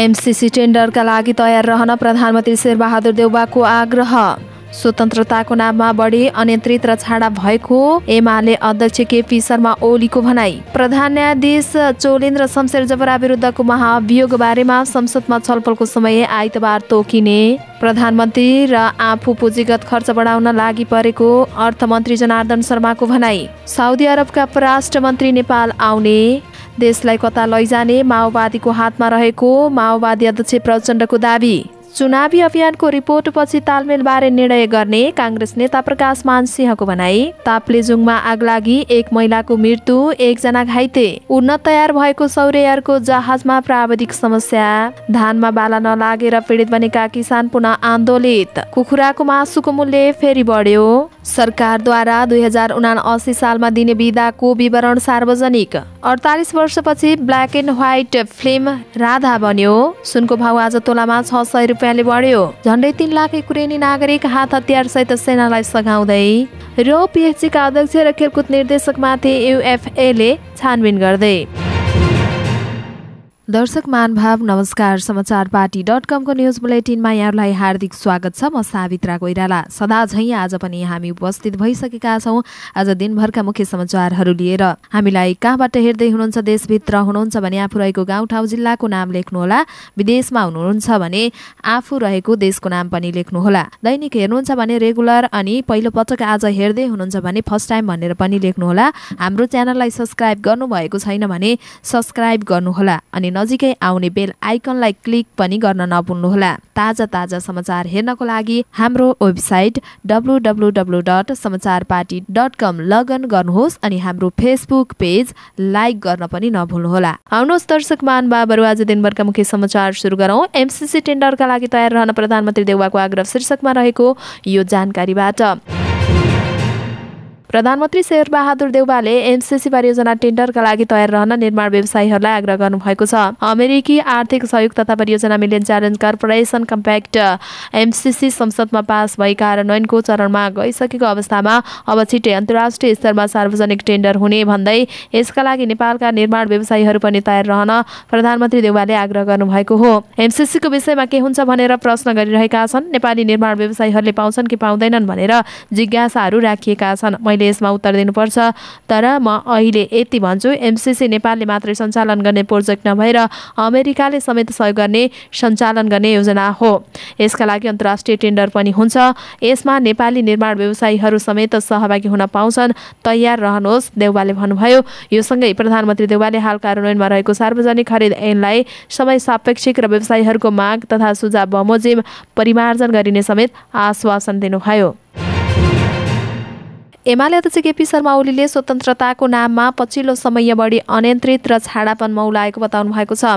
MCC टेन्डरका लागि तयार रहन प्रधानमन्त्री शेरबहादुर देउबाको आग्रह स्वतन्त्रताको नाममा बढी अनियन्त्रित र छाडा भएको एमाले अध्यक्ष केपी शर्मा ओलीको भनाई प्रधान न्यायाधीश चोलेन्द्र शमशेर जबरा विरुद्धको महाभियोग बारेमा संसदमा छलफलको समय आइतबार तोकिने प्रधानमन्त्री र आफू पुँजीगत खर्च बढाउन लागि परेको अर्थमन्त्री जनार्दन शर्माको भनाई साउदी अरबका परराष्ट्र मन्त्री नेपाल आउने देशलाई कता लैजाने माओवादीको हातमा रहेको माओवादी अध्यक्ष प्रचण्डको दावी चुनावी अभियानको रिपोर्टपछि तालमेलबारे निर्णय गर्ने काङ्ग्रेस नेता प्रकाश मानसिंहको भनाई ताप्लेजुङमा आगलागी एक महिलाको मृत्यु एकजना घाइते उड्न तयार भएको सौर्यको जहाजमा प्राविधिक समस्या धानमा बाला नलागेर पीडित बनेका किसान पुनः आन्दोलित कुखुराको मासुको मूल्य फेरि बढ्यो सरकारद्वारा दुई हजार उना असी सालमा दिने विधाको विवरण सार्वजनिक अडतालिस वर्षपछि black and white film Radha बन्यो सुनको भाउ आज तोलामा छ सय रुपियाँ रुपियाँले बढ्यो झन्डै तिन लाख युक्रेनी नागरिक हात हतियार सहित सेनालाई सघाउँदै र पिएचसीका अध्यक्ष र खेलकुद निर्देशकमाथि युएफएले छानबिन गर्दै दर्शक मानभाव नमस्कार समाचार पार्टी डट कमको न्युज बुलेटिनमा यहाँहरूलाई हार्दिक स्वागत छ म सावित्रा कोइराला सदा झै आज पनि हामी उपस्थित भइसकेका छौँ आज दिनभरका मुख्य समाचारहरू लिएर हामीलाई कहाँबाट हेर्दै हुनुहुन्छ देशभित्र हुनुहुन्छ भने आफू रहेको गाउँठाउँ जिल्लाको नाम लेख्नुहोला विदेशमा हुनुहुन्छ भने आफू रहेको देशको नाम पनि लेख्नुहोला दैनिक हेर्नुहुन्छ भने रेगुलर अनि पहिलो पटक आज हेर्दै हुनुहुन्छ भने फर्स्ट टाइम भनेर पनि लेख्नुहोला हाम्रो च्यानललाई सब्सक्राइब गर्नुभएको छैन भने सब्सक्राइब गर्नुहोला अनि नजिकै आउने बेल आइकनलाई क्लिक पनि गर्न नभुल्नुहोला ताजा ताजा समाचार हेर्नको लागि हाम्रो website W dot Samachar party dot com log on गर्नुहोस् अनि हाम्रो फेसबुक पेज लाइक गर्न पनि नभुल्नुहोला आउनुहोस् दर्शक मान बाबहरू आज दिनभरका मुख्य समाचार सुरु गरौँ एमसिसी टेन्डरका लागि तयार रहन प्रधानमन्त्री देउवाको आग्रह शीर्षकमा रहेको यो जानकारीबाट प्रधानमन्त्री शेरबहादुर देवालले एमसिसी परियोजना टेन्डरका लागि तयार रहन निर्माण व्यवसायीहरूलाई आग्रह गर्नुभएको छ अमेरिकी आर्थिक सहयोग तथा परियोजना million challenge corporation compact MCC संसदमा पास भई कार्यान्वयनको चरणमा गइसकेको अवस्थामा अब छिटै अन्तर्राष्ट्रिय स्तरमा सार्वजनिक टेन्डर हुने भन्दै यसका लागि नेपालका निर्माण व्यवसायीहरू पनि तयार रहन प्रधानमन्त्री देउवाले आग्रह गर्नुभएको हो एमसिसीको विषयमा के हुन्छ भनेर प्रश्न गरिरहेका छन् नेपाली निर्माण व्यवसायीहरूले पाउँछन् कि पाउँदैनन् भनेर जिज्ञासाहरू राखिएका छन् मैले यसमा उत्तर दिनुपर्छ तर म अहिले यति भन्छु एमसिसी नेपालले मात्रै सञ्चालन गर्ने प्रोजेक्ट नभएर अमेरिकाले समेत सहयोग गर्ने सञ्चालन गर्ने योजना हो यसका लागि अन्तर्राष्ट्रिय टेन्डर पनि हुन्छ यसमा नेपाली निर्माण व्यवसायीहरू समेत सहभागी हुन पाउँछन् तयार रहनुहोस् देउवाले भन्नुभयो यो सँगै प्रधानमन्त्री देउवाले हाल कार्यान्वयनमा रहेको सार्वजनिक खरिद ऐनलाई समय सापेक्षिक र व्यवसायीहरूको माग तथा सुझाव बमोजिम परिमार्जन गरिने समेत आश्वासन दिनुभयो एमाले अध्यक्ष केपी शर्मा ओलीले स्वतन्त्रताको नाममा पछिल्लो समय बढी अनियन्त्रित र छाडापन मौलाएको बताउनु भएको छ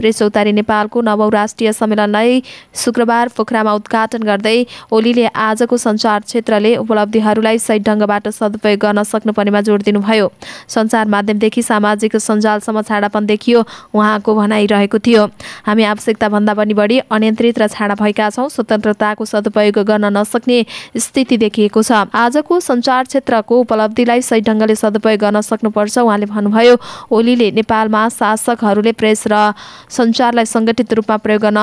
प्रेस चौतारी नेपालको नवौं राष्ट्रिय सम्मेलनलाई शुक्रबार पोखरामा उद्घाटन गर्दै ओलीले आजको सञ्चार क्षेत्रले उपलब्धिहरूलाई सही ढङ्गबाट सदुपयोग गर्न सक्नुपर्नेमा जोड दिनुभयो सञ्चार माध्यमदेखि सामाजिक सञ्जालसम्म छाडापन देखियो उहाँको भनाइरहेको थियो हामी आवश्यकताभन्दा पनि बढी अनियन्त्रित र छाडा भएका छौँ स्वतन्त्रताको सदुपयोग गर्न नसक्ने स्थिति देखिएको छ आजको सञ्चार क्षेत्रको उपलब्धिलाई सही ढङ्गले सदुपयोग गर्न सक्नुपर्छ उहाँले भन्नुभयो ओलीले नेपालमा शासकहरूले प्रेस र सञ्चारलाई सङ्गठित रूपमा प्रयोग गर्न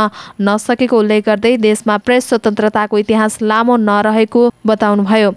नसकेको उल्लेख गर्दै देशमा प्रेस स्वतन्त्रताको इतिहास लामो नरहेको बताउनुभयो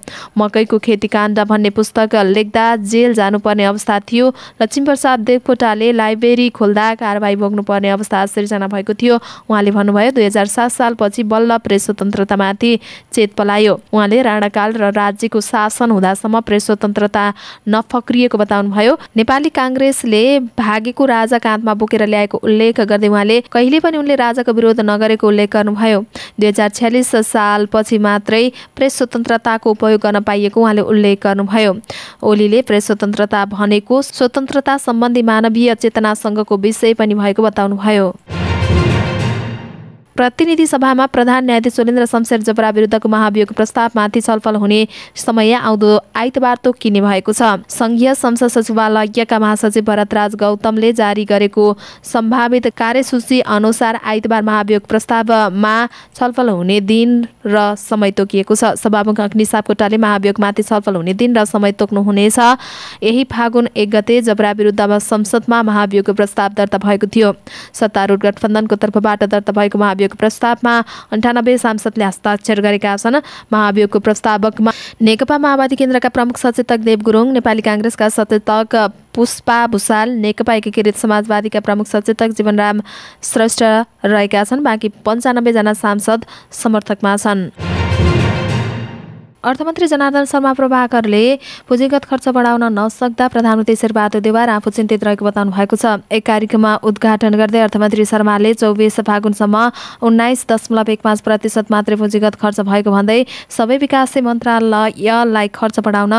मकैको खेती काण्ड भन्ने पुस्तक लेख्दा जेल जानुपर्ने अवस्था थियो लक्ष्मीप्रसाद देवकोटाले लाइब्रेरी खोल्दा कारवाही भोग्नुपर्ने अवस्था सिर्जना भएको थियो उहाँले भन्नुभयो दुई हजार सात सालपछि बल्ल प्रेस स्वतन्त्रतामाथि चेत पलायो उहाँले राणाकाल र राज्यको शासन हुँदासम्म प्रेस स्वतन्त्रता नफक्रिएको बताउनुभयो नेपाली काङ्ग्रेसले भागेको राजा काँधमा बोकेर ल्याएको उल्लेख गर्दै उहाँले कहिले पनि उनले राजाको विरोध नगरेको उल्लेख गर्नुभयो दुई हजार छ्यालिस सालपछि मात्रै प्रेस स्वतन्त्रताको उपयोग गर्न पाइएको उहाँले उल्लेख गर्नुभयो ओलीले प्रेस स्वतन्त्रता भनेको स्वतन्त्रता सम्बन्धी मानवीय चेतनासँगको विषय पनि भएको बताउनुभयो प्रतिनिधि सभामा प्रधान न्यायाधीश सुरेन्द्र शमशेर जबरा विरुद्धको महाभियोग प्रस्तावमाथि छलफल हुने समय आउँदो आइतबार तोकिने भएको छ संघीय संसद सचिवालयका महासचिव भरतराज गौतमले जारी गरेको सम्भावित कार्यसूची अनुसार आइतबार महाभियोग प्रस्तावमा छलफल हुने दिन र समय तोकिएको छ सभामुख अग्निसाप कोटाले महाभियोगमाथि छलफल हुने दिन र समय तोक्नुहुनेछ यही फागुन एक गते जबरा विरुद्धमा संसदमा महाभियोग प्रस्ताव दर्ता भएको थियो सत्तारूढ गठबन्धनको तर्फबाट दर्ता भएको महाभियोग महाभियोगको प्रस्तावमा अन्ठानब्बे सांसदले हस्ताक्षर गरेका छन् महाभियोगको प्रस्तावकमा नेकपा माओवादी केन्द्रका प्रमुख सचेतक देव गुरुङ नेपाली काङ्ग्रेसका सचेतक पुष्पा भुषाल नेकपा एकीकृत समाजवादीका प्रमुख सचेतक जीवनराम श्रेष्ठ रहेका छन् बाँकी पन्चानब्बेजना सांसद समर्थकमा छन् अर्थमन्त्री जनार्दन शर्मा प्रभाकरले पुँजीगत खर्च बढाउन नसक्दा प्रधानमन्त्री शेरबहादुर देवार आफू चिन्तित रहेको बताउनु भएको छ एक कार्यक्रममा उद्घाटन गर्दै अर्थमन्त्री शर्माले चौबिस फागुनसम्म उन्नाइस दशमलव एक पाँच प्रतिशत मात्रै पुँजीगत खर्च भएको भन्दै सबै विकास मन्त्रालयलाई खर्च बढाउन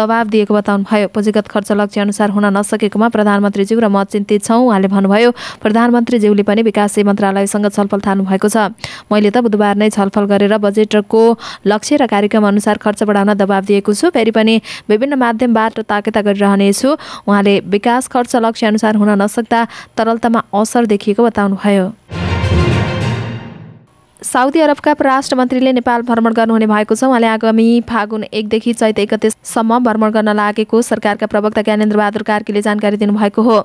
दबाव दिएको बताउनु भयो पुँजीगत खर्च लक्ष्य अनुसार हुन नसकेकोमा प्रधानमन्त्रीज्यू र म चिन्तित छौँ उहाँले भन्नुभयो प्रधानमन्त्रीज्यूले पनि विकास मन्त्रालयसँग छलफल थाल्नु भएको छ मैले त बुधबार नै छलफल गरेर बजेटको लक्ष्य र कार्यक्रम अनुसार खर्च बढाउन दबाब दिएको छु फेरि पनि विभिन्न माध्यमबाट ताकेता गरिरहनेछु उहाँले विकास खर्च अनुसार हुन नसक्दा तरलतामा असर देखिएको बताउनुभयो साउदी अरबका परराष्ट्र मन्त्रीले नेपाल भ्रमण गर्नुहुने भएको छ उहाँले आगामी फागुन एकदेखि चैत एकतिससम्म भ्रमण गर्न लागेको सरकारका प्रवक्ता ज्ञानेन्द्र बहादुर कार्कीले जानकारी दिनुभएको हो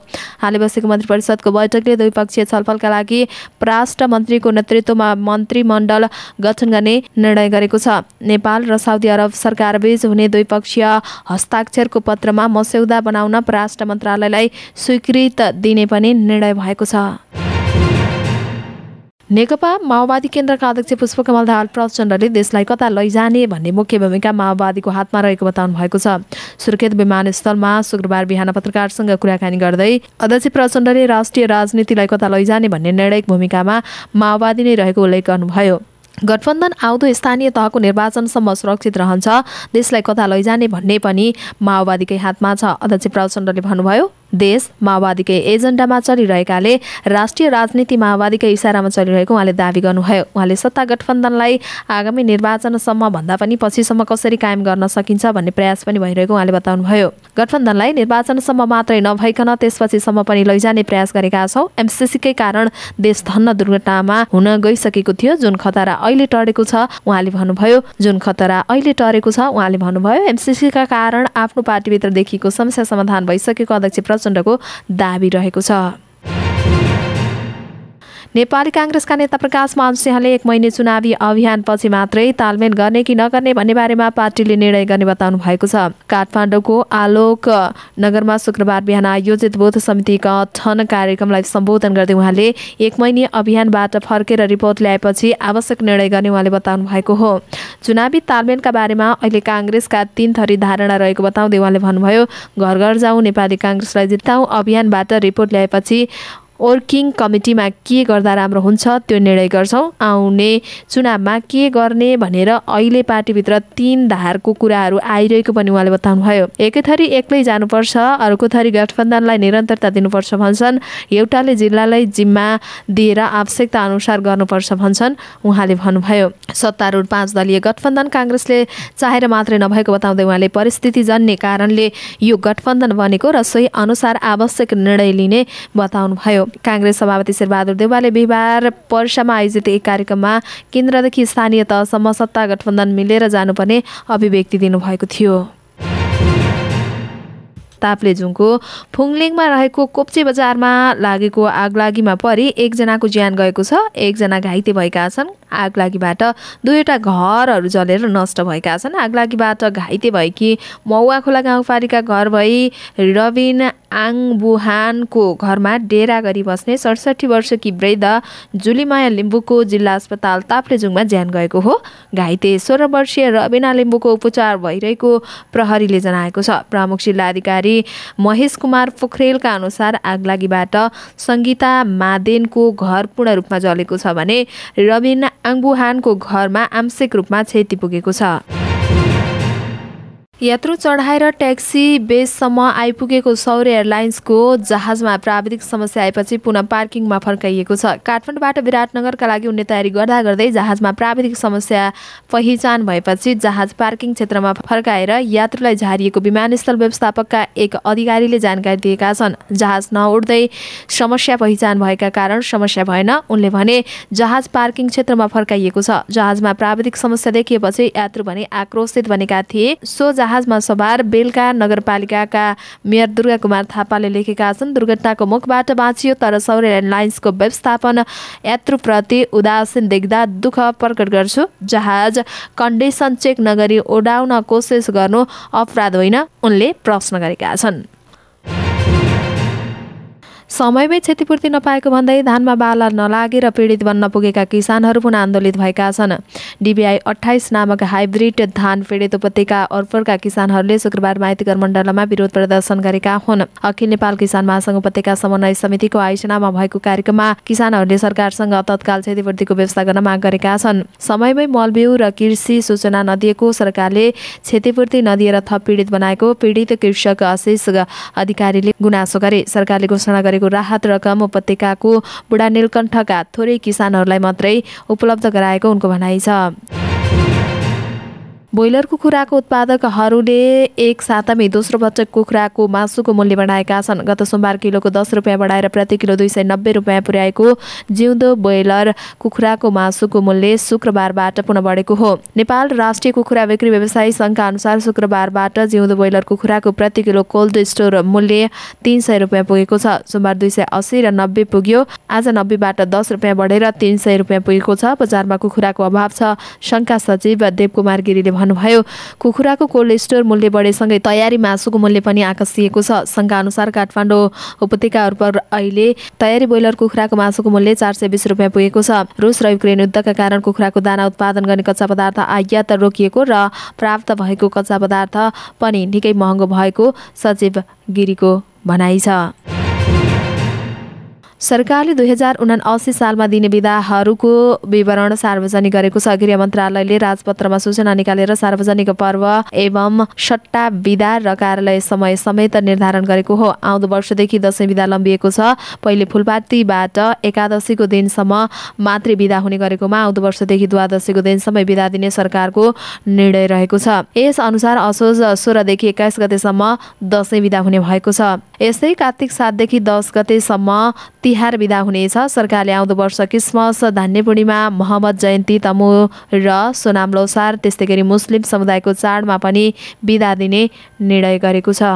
हालै बसेको मन्त्री परिषदको बैठकले द्विपक्षीय छलफलका लागि परराष्ट्र मन्त्रीको नेतृत्वमा मन्त्रीमण्डल गठन गर्ने निर्णय गरेको छ नेपाल र साउदी अरब सरकारबीच हुने द्विपक्षीय हस्ताक्षरको पत्रमा मस्यौदा बनाउन परराष्ट्र मन्त्रालयलाई स्वीकृत दिने पनि निर्णय भएको छ नेकपा माओवादी केन्द्रका अध्यक्ष पुष्पकमल दाहाल प्रचण्डले देशलाई कता लैजाने भन्ने मुख्य भूमिका माओवादीको हातमा रहेको बताउनु भएको छ सुर्खेत विमानस्थलमा शुक्रबार बिहान पत्रकारसँग कुराकानी गर्दै अध्यक्ष प्रचण्डले राष्ट्रिय राजनीतिलाई कता लैजाने भन्ने निर्णायक भूमिकामा माओवादी नै रहेको उल्लेख गर्नुभयो गठबन्धन आउँदो स्थानीय तहको निर्वाचनसम्म सुरक्षित रहन्छ देशलाई कता लैजाने भन्ने पनि माओवादीकै हातमा छ अध्यक्ष प्रचण्डले भन्नुभयो देश माओवादीकै एजेन्डामा चलिरहेकाले राष्ट्रिय राजनीति माओवादीकै इसारामा चलिरहेको उहाँले दावी गर्नुभयो उहाँले सत्ता गठबन्धनलाई आगामी निर्वाचनसम्म भन्दा पनि पछिसम्म कसरी कायम गर्न सकिन्छ भन्ने प्रयास पनि भइरहेको उहाँले बताउनुभयो गठबन्धनलाई निर्वाचनसम्म मात्रै नभइकन त्यसपछिसम्म पनि लैजाने प्रयास गरेका छौँ एमसिसीकै कारण देश धन्न दुर्घटनामा हुन गइसकेको थियो जुन खतरा अहिले टरेको छ उहाँले भन्नुभयो जुन खतरा अहिले टरेको छ उहाँले भन्नुभयो एमसिसीका कारण आफ्नो पार्टीभित्र देखिएको समस्या समाधान भइसकेको अध्यक्ष प्रचण्डको दावी रहेको छ नेपाली काङ्ग्रेसका नेता प्रकाश मान सिंहले एक महिने चुनावी अभियानपछि मात्रै तालमेल गर्ने कि नगर्ने भन्ने बारेमा पार्टीले निर्णय गर्ने बताउनु भएको छ काठमाडौँको आलोक नगरमा शुक्रबार बिहान आयोजित बोध समितिका गठन कार्यक्रमलाई सम्बोधन गर्दै उहाँले एक महिने अभियानबाट फर्केर रिपोर्ट ल्याएपछि आवश्यक निर्णय गर्ने उहाँले बताउनु भएको हो चुनावी तालमेलका बारेमा अहिले काङ्ग्रेसका तीन थरी धारणा रहेको बताउँदै उहाँले भन्नुभयो घर घर जाउँ नेपाली काङ्ग्रेसलाई जिताउँ अभियानबाट रिपोर्ट ल्याएपछि वर्किङ कमिटीमा के गर्दा राम्रो हुन्छ त्यो निर्णय गर्छौँ आउने चुनावमा के गर्ने भनेर अहिले पार्टीभित्र तिन धारको कुराहरू आइरहेको पनि उहाँले बताउनुभयो एकै थरी एक्लै जानुपर्छ अर्को थरी गठबन्धनलाई निरन्तरता दिनुपर्छ भन्छन् एउटाले जिल्लालाई जिम्मा दिएर आवश्यकता अनुसार गर्नुपर्छ भन्छन् उहाँले भन्नुभयो सत्तारूढ पाँच दलीय गठबन्धन काङ्ग्रेसले चाहेर मात्रै नभएको बताउँदै उहाँले परिस्थिति जन्ने कारणले यो गठबन्धन बनेको र सोही अनुसार आवश्यक निर्णय लिने बताउनुभयो काङ्ग्रेस सभापति शेरबहादुर देवालले बिहिबार पर्सामा आयोजित एक कार्यक्रममा केन्द्रदेखि स्थानीय तहसम्म सत्ता गठबन्धन मिलेर जानुपर्ने अभिव्यक्ति दिनुभएको थियो ताप्लेजुङको फुङलिङमा रहेको कोप्चे बजारमा लागेको आगलागीमा परि एकजनाको ज्यान गएको छ एकजना घाइते भएका छन् आगलागीबाट दुईवटा घरहरू जलेर नष्ट भएका छन् आगलागीबाट घाइते भएकी मौवा खोला गाउँपालिका घर भई रबिन बुहानको घरमा डेरा गरी बस्ने सडसठी वर्षकी वृद्ध जुलीमाया लिम्बूको जिल्ला अस्पताल ताप्लेजुङमा ज्यान गएको हो घाइते सोह्र वर्षीय रबिना लिम्बूको उपचार भइरहेको प्रहरीले जनाएको छ प्रमुख जिल्ला अधिकारी मन्त्री महेश कुमार पोखरेलका अनुसार आगलागीबाट सङ्गीता मादेनको घर पूर्ण रूपमा जलेको छ भने रबिन आङ्बुहानको घरमा आंशिक रूपमा क्षति पुगेको छ यात्रु चढाएर ट्याक्सी बेससम्म आइपुगेको सौर्य एयरलाइन्सको जहाजमा प्राविधिक समस्या आएपछि पुनः पार्किङमा फर्काइएको छ काठमाडौँबाट विराटनगरका लागि उनले तयारी गर्दा गर्दै जहाजमा प्राविधिक समस्या पहिचान भएपछि जहाज पार्किङ क्षेत्रमा फर्काएर यात्रुलाई झारिएको विमानस्थल व्यवस्थापकका एक अधिकारीले जानकारी दिएका छन् जहाज नउड्दै समस्या पहिचान भएका कारण समस्या भएन उनले भने जहाज पार्किङ क्षेत्रमा फर्काइएको छ जहाजमा प्राविधिक समस्या देखिएपछि यात्रु भने आक्रोशित बनेका थिए सो जहाज जहाजमा सवार बेलका नगरपालिकाका मेयर दुर्गा कुमार थापाले लेखेका छन् दुर्घटनाको मुखबाट बाँचियो तर सौर्य एयरलाइन्सको व्यवस्थापन यात्रुप्रति उदासीन देख्दा दुःख प्रकट गर्छु जहाज कन्डिसन चेक नगरी ओडाउन कोसिस गर्नु अपराध होइन उनले प्रश्न गरेका छन् समयमै क्षतिपूर्ति नपाएको भन्दै धानमा बाला नलागेर पीडित बन्न पुगेका किसानहरू पुनः आन्दोलित भएका छन् डिबिआई अठाइस नामक हाइब्रिड धान पीडित उपत्यका अर्परका किसानहरूले शुक्रबार माइतीगर मण्डलमा विरोध प्रदर्शन गरेका हुन् अखिल नेपाल किसान महासङ्घ उपत्यका समन्वय समितिको आयोजनामा भएको कार्यक्रममा किसानहरूले सरकारसँग तत्काल क्षतिपूर्तिको व्यवस्था गर्न माग गरेका छन् समयमै मलबिउ र कृषि सूचना नदिएको सरकारले क्षतिपूर्ति नदिएर थप पीडित बनाएको पीडित कृषक आशिष अधिकारीले गुनासो गरे सरकारले घोषणा गरेको राहत रकम उपत्यकाको नीलकण्ठका थोरै किसानहरूलाई मात्रै उपलब्ध गराएको उनको भनाइ छ ब्रोइलर कुखुराको उत्पादकहरूले एक सातामै दोस्रो पटक कुखुराको मासुको मूल्य बढाएका छन् गत सोमबार किलोको दस रुपियाँ बढाएर प्रति किलो दुई सय नब्बे रुपियाँ पुर्याएको जिउँदो ब्रोइलर कुखुराको मासुको मूल्य शुक्रबारबाट पुनः बढेको हो नेपाल राष्ट्रिय कुखुरा बिक्री व्यवसायी सङ्घका अनुसार शुक्रबारबाट जिउँदो ब्रोइलर कुखुराको प्रति किलो कोल्ड स्टोर मूल्य तिन सय रुपियाँ पुगेको छ सोमबार दुई सय अस्सी र नब्बे पुग्यो आज नब्बेबाट दस रुपियाँ बढेर तिन सय रुपियाँ पुगेको छ बजारमा कुखुराको अभाव छ सङ्घका सचिव देवकुमार गिरीले भन्नुभयो कुखुराको कोल्ड स्टोर मूल्य बढेसँगै तयारी मासुको मूल्य पनि आकर्षिएको छ सङ्घ अनुसार काठमाडौँ उपत्यकाहरूपर अहिले तयारी ब्रोइलर कुखुराको मासुको मूल्य चार सय बिस रुपियाँ पुगेको छ रुस र युक्रेन युद्धका कारण कुखुराको दाना उत्पादन गर्ने कच्चा पदार्थ आयात रोकिएको र प्राप्त भएको कच्चा पदार्थ पनि निकै महँगो भएको सचिव गिरीको भनाइ छ सरकारले दुई हजार उनासी सालमा दिने विधाहरूको विवरण सार्वजनिक गरेको छ गृह मन्त्रालयले राजपत्रमा सूचना निकालेर सार्वजनिक पर्व एवं सट्टा विधा र कार्यालय समय समेत निर्धारण गरेको हो आउँदो वर्षदेखि दसैँ विधा लम्बिएको छ पहिले फुलपातीबाट एकादशीको दिनसम्म मातृ विधा हुने गरेकोमा आउँदो वर्षदेखि द्वादशीको दिनसम्म विधा दिने सरकारको निर्णय रहेको छ यस अनुसार असोज सोह्रदेखि एक्काइस गतेसम्म दसैँ विधा हुने भएको छ यस्तै कार्तिक सातदेखि दस गतेसम्म तिहार विदा हुनेछ सरकारले आउँदो वर्ष क्रिसमस धान्य पूर्णिमा महम्मद जयन्ती तमु र सोनाम लोसार त्यस्तै गरी मुस्लिम समुदायको चाडमा पनि विदा दिने निर्णय गरेको छ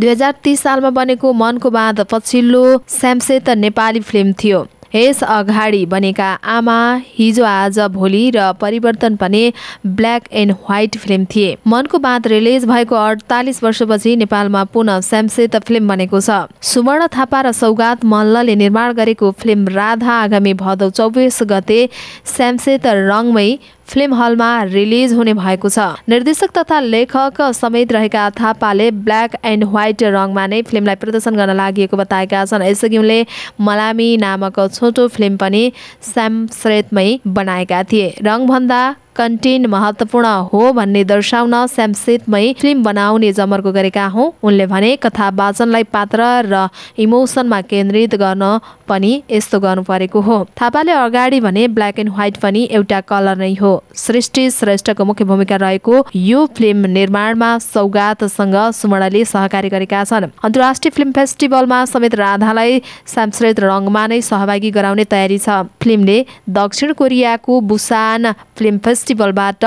दुई हजार तिस सालमा बनेको मनको बाँध पछिल्लो स्यामसेत नेपाली फिल्म थियो यस अगाडि बनेका आमा हिजो आज भोलि र परिवर्तन पनि ब्ल्याक एन्ड व्हाइट फिल्म थिए मनको बाँध रिलिज भएको अडतालिस वर्षपछि नेपालमा पुनः स्यामसेत फिल्म बनेको छ सुवर्ण थापा र सौगात मल्लले निर्माण गरेको फिल्म राधा आगामी भदौ चौबिस गते स्यामसेत रङमै फिल्म हलमा रिलिज हुने भएको छ निर्देशक तथा लेखक समेत रहेका थापाले ब्ल्याक एन्ड व्हाइट रङमा नै फिल्मलाई प्रदर्शन गर्न लागि बताएका छन् यसअघि उनले मलामी नामक छोटो फिल्म पनि स्याम श्रेतमै बनाएका थिए रङभन्दा कन्टेन्ट महत्त्वपूर्ण हो भन्ने दर्शाउन स्यामसेटमै फिल्म बनाउने जमर्को गरेका हौँ उनले भने कथा वाचनलाई पात्र र इमोसनमा केन्द्रित गर्न पनि यस्तो गर्नु परेको हो थापाले अगाडि भने ब्ल्याक एन्ड व्हाइट पनि एउटा कलर नै हो सृष्टि श्रेष्ठको मुख्य भूमिका रहेको यो फिल्म निर्माणमा सौगातसँग सुवर्णले सहकारी गरेका छन् अन्तर्राष्ट्रिय फिल्म फेस्टिभलमा समेत राधालाई सांस्कृतिक रङमा नै सहभागी गराउने तयारी छ फिल्मले दक्षिण कोरियाको बुसान फिल्म फेस्ट फेस्टिभलबाट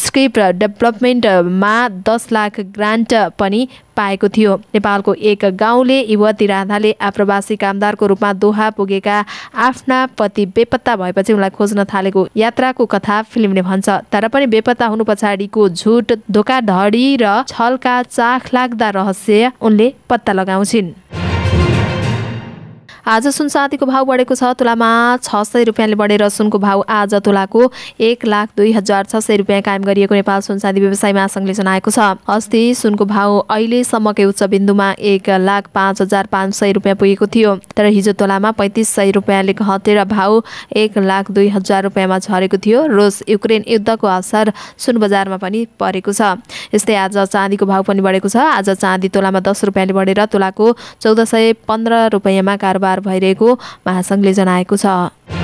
स्क्रिप्ट डेभलपमेन्टमा दस लाख ग्रान्ट पनि पाएको थियो नेपालको एक गाउँले युवती राधाले आप्रवासी कामदारको रूपमा दोहा पुगेका आफ्ना पति बेपत्ता भएपछि उनलाई खोज्न थालेको यात्राको कथा फिल्मले भन्छ तर पनि बेपत्ता हुनु पछाडिको झुट धोकाधडी र छलका चाख लाग्दा रहस्य उनले पत्ता लगाउँछिन् आज सुन चाँदीको भाव बढेको छ तुलामा छ सय रुपियाँले बढेर सुनको भाव आज तुलाको एक लाख दुई हजार छ सय रुपियाँ कायम गरिएको नेपाल चाँदी व्यवसाय महासङ्घले जनाएको छ अस्ति सुनको भाउ अहिलेसम्मकै उच्च बिन्दुमा एक लाख पाँच हजार पाँच सय रुपियाँ पुगेको थियो तर हिजो तोलामा पैँतिस सय रुपियाँले घटेर भाव एक लाख दुई हजार रुपियाँमा झरेको थियो रुस युक्रेन युद्धको असर सुन बजारमा पनि परेको छ यस्तै आज चाँदीको भाव पनि बढेको छ आज चाँदी तोलामा दस रुपियाँले बढेर तोलाको चौध सय पन्ध्र रुपियाँमा कारोबार पार भइरहेको महासङ्घले जनाएको छ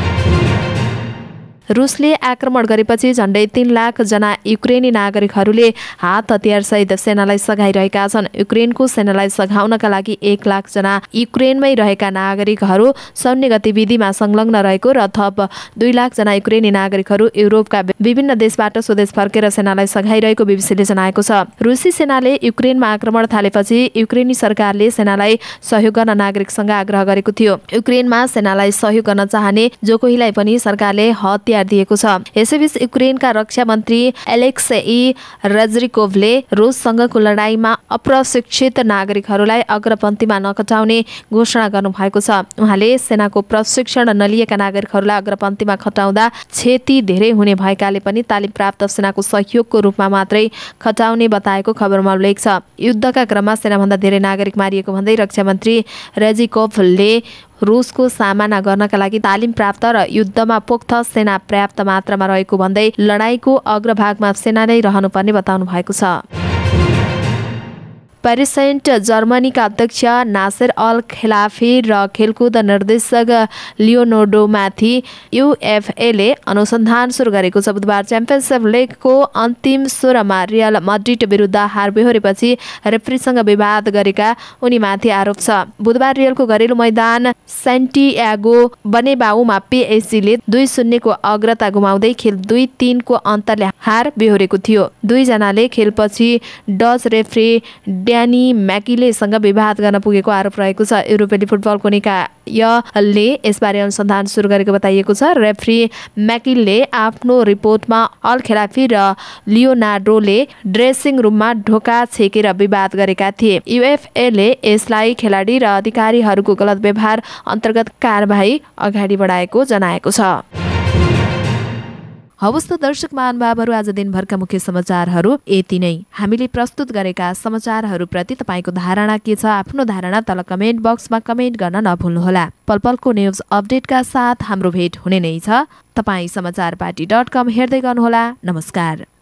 रुसले आक्रमण गरेपछि झण्डै तीन जना युक्रेनी नागरिकहरूले हात हतियारसहित सेनालाई सघाइरहेका छन् युक्रेनको सेनालाई सघाउनका लागि एक जना युक्रेनमै रहेका नागरिकहरू सैन्य गतिविधिमा संलग्न रहेको र थप दुई जना युक्रेनी नागरिकहरू युरोपका विभिन्न देशबाट स्वदेश फर्केर सेनालाई सघाइरहेको बिबिसीले जनाएको छ रुसी सेनाले युक्रेनमा आक्रमण थालेपछि युक्रेनी सरकारले सेनालाई सहयोग गर्न नागरिकसँग आग्रह गरेको थियो युक्रेनमा सेनालाई सहयोग गर्न चाहने जोकोहीलाई पनि सरकारले हत्या हतियार दिएको छ यसैबीच युक्रेनका रक्षा मन्त्री एलेक्स ई रजरिकोभले रुससँगको लडाईँमा अप्रशिक्षित नागरिकहरूलाई अग्रपन्थीमा नखटाउने घोषणा गर्नुभएको छ उहाँले सेनाको प्रशिक्षण नलिएका नागरिकहरूलाई अग्रपन्थीमा खटाउँदा क्षति धेरै हुने भएकाले पनि तालिम प्राप्त सेनाको सहयोगको रूपमा मात्रै खटाउने बताएको खबरमा उल्लेख छ युद्धका क्रममा सेनाभन्दा धेरै नागरिक मारिएको भन्दै रक्षा मन्त्री रेजिकोभले रुसको सामना गर्नका लागि तालिम प्राप्त र युद्धमा पोख्त सेना पर्याप्त मात्रामा रहेको भन्दै लडाईँको अग्रभागमा सेना नै रहनुपर्ने बताउनु भएको छ पेरिस सेन्ट जर्मनीका अध्यक्ष नासेर अल खेलाफी र खेलकुद निर्देशक लियोनोडोमाथि युएफएले अनुसन्धान सुरु गरेको छ बुधबार च्याम्पियन्स लिगको अन्तिम सोह्रमा रियल मड्रिड विरुद्ध हार बेहोरेपछि रेफ्रीसँग विवाद गरेका उनीमाथि आरोप छ बुधबार रियलको घरेलु मैदान सेन्टियागो बनेबाउमा पिएसीले दुई शून्यको अग्रता गुमाउँदै खेल दुई तिनको अन्तरले हार बेहोरेको थियो दुईजनाले खेलपछि डच रेफ्री क्यानी म्याकिलेसँग विवाद गर्न पुगेको आरोप रहेको छ युरोपेली फुटबलको निकायले यसबारे अनुसन्धान सुरु गरेको बताइएको छ रेफ्री म्याकिलले आफ्नो रिपोर्टमा अल खेलाफी र लियोनार्डोले ड्रेसिङ रुममा ढोका छेकेर विवाद गरेका थिए युएफएले यसलाई खेलाडी र अधिकारीहरूको गलत व्यवहार अन्तर्गत कारवाही अगाडि बढाएको जनाएको छ हवस् त दर्शक महानुभावहरू आज दिनभरका मुख्य समाचारहरू यति नै हामीले प्रस्तुत गरेका समाचारहरूप्रति तपाईँको धारणा के छ आफ्नो धारणा तल कमेन्ट बक्समा कमेन्ट गर्न नभुल्नुहोला पल पलको न्युज अपडेटका साथ हाम्रो भेट हुने नै छ तपाईँ समाचार पार्टी डट कम हेर्दै गर्नुहोला नमस्कार